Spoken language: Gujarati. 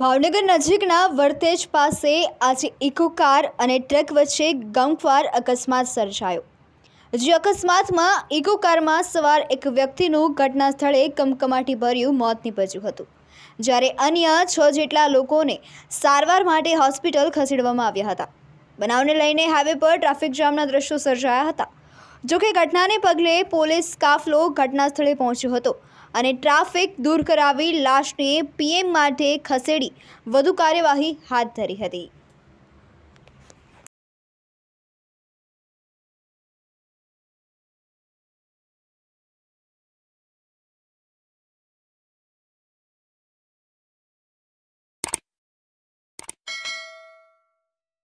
ભાવનગર નજીકના વર્તેજ પાસે આજે ઇકો કાર અને ટ્રક વચ્ચે ગમખ્વાર અકસ્માત સર્જાયો જે અકસ્માતમાં ઇકો કારમાં સવાર એક વ્યક્તિનું ઘટના સ્થળે કમકમાટી ભર્યું મોત નીપજ્યું હતું જ્યારે અન્ય છ જેટલા લોકોને સારવાર માટે હોસ્પિટલ ખસેડવામાં આવ્યા હતા બનાવને લઈને હાઈવે પર ટ્રાફિક જામના દ્રશ્યો સર્જાયા હતા જોકે ઘટનાને પગલે પોલીસ કાફલો ઘટનાસ્થળે પહોંચ્યો હતો અને ટ્રાફિક દૂર કરાવી લાશને પીએમ માટે ખસેડી વધુ કાર્યવાહી હાથ ધરી હતી